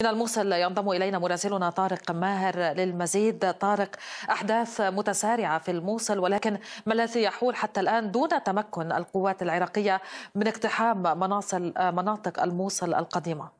من الموصل ينضم إلينا مراسلنا طارق ماهر للمزيد طارق أحداث متسارعة في الموصل ولكن ما الذي يحول حتى الآن دون تمكن القوات العراقية من اقتحام مناصل مناطق الموصل القديمة؟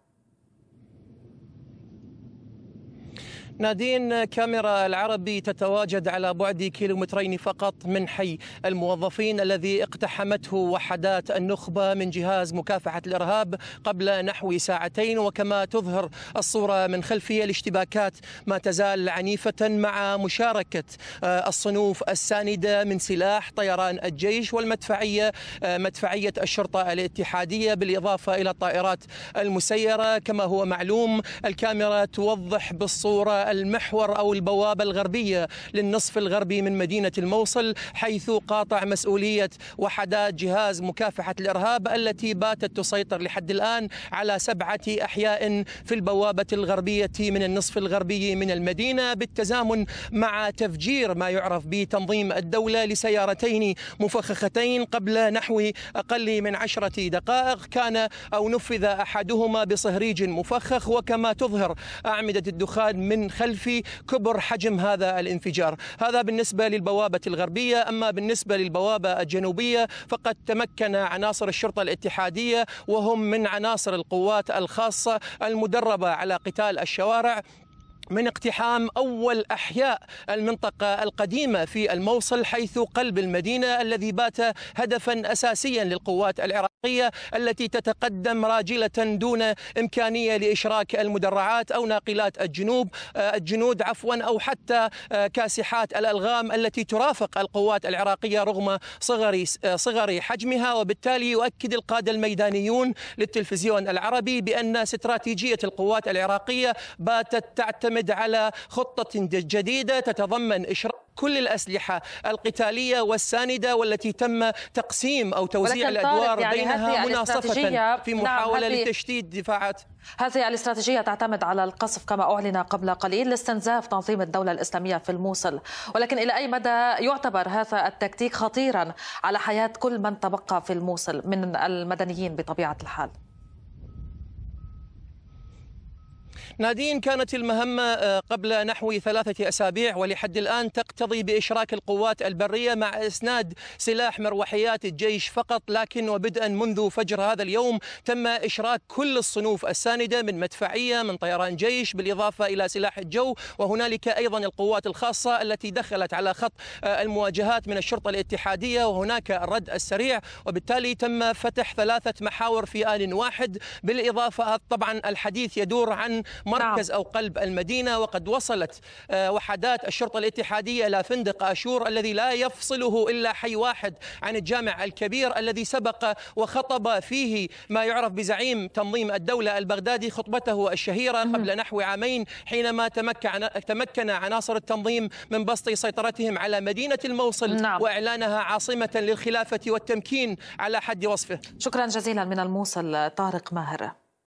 نادين كاميرا العربي تتواجد على بعد كيلومترين فقط من حي الموظفين الذي اقتحمته وحدات النخبة من جهاز مكافحة الإرهاب قبل نحو ساعتين وكما تظهر الصورة من خلفية الاشتباكات ما تزال عنيفة مع مشاركة آه، الصنوف الساندة من سلاح طيران الجيش والمدفعية آه، مدفعية الشرطة الاتحادية بالإضافة إلى الطائرات المسيرة كما هو معلوم الكاميرا توضح بالصورة المحور أو البوابة الغربية للنصف الغربي من مدينة الموصل حيث قاطع مسؤولية وحدات جهاز مكافحة الإرهاب التي باتت تسيطر لحد الآن على سبعة أحياء في البوابة الغربية من النصف الغربي من المدينة بالتزامن مع تفجير ما يعرف بتنظيم الدولة لسيارتين مفخختين قبل نحو أقل من عشرة دقائق كان أو نفذ أحدهما بصهريج مفخخ وكما تظهر أعمدة الدخان من خلف كبر حجم هذا الانفجار هذا بالنسبة للبوابة الغربية أما بالنسبة للبوابة الجنوبية فقد تمكن عناصر الشرطة الاتحادية وهم من عناصر القوات الخاصة المدربة على قتال الشوارع من اقتحام أول أحياء المنطقة القديمة في الموصل حيث قلب المدينة الذي بات هدفا أساسيا للقوات العراقية التي تتقدم راجلة دون إمكانية لإشراك المدرعات أو ناقلات الجنوب آه، الجنود عفوا أو حتى آه، كاسحات الألغام التي ترافق القوات العراقية رغم صغر آه، صغر حجمها وبالتالي يؤكد القادة الميدانيون للتلفزيون العربي بأن استراتيجية القوات العراقية باتت تعتمد تعمد على خطة جديدة تتضمن إشراك كل الأسلحة القتالية والساندة والتي تم تقسيم أو توزيع الأدوار يعني بينها مناصفة في نعم، محاولة نعم لتشتيت دفاعات هذه الاستراتيجية تعتمد على القصف كما أعلن قبل قليل لاستنزاف تنظيم الدولة الإسلامية في الموصل ولكن إلى أي مدى يعتبر هذا التكتيك خطيرا على حياة كل من تبقى في الموصل من المدنيين بطبيعة الحال نادين كانت المهمة آه، قبل نحو ثلاثة أسابيع ولحد الآن تقتضي بإشراك القوات البرية مع إسناد سلاح مروحيات الجيش فقط لكن وبدءا منذ فجر هذا اليوم تم إشراك كل الصنوف الساندة من مدفعية من طيران جيش بالإضافة إلى سلاح الجو وهنالك أيضا القوات الخاصة التي دخلت على خط آه، المواجهات من الشرطة الاتحادية وهناك الرد السريع وبالتالي تم فتح ثلاثة محاور في آن واحد بالإضافة طبعا الحديث يدور عن مركز نعم. أو قلب المدينة وقد وصلت آه، وحدات الشرطة الاتحادية إلى فندق أشور الذي لا يفصله إلا حي واحد عن الجامع الكبير الذي سبق وخطب فيه ما يعرف بزعيم تنظيم الدولة البغدادي خطبته الشهيرة قبل نحو عامين حينما تمكن عناصر التنظيم من بسط سيطرتهم على مدينة الموصل نعم. وإعلانها عاصمة للخلافة والتمكين على حد وصفه شكرا جزيلا من الموصل طارق ماهر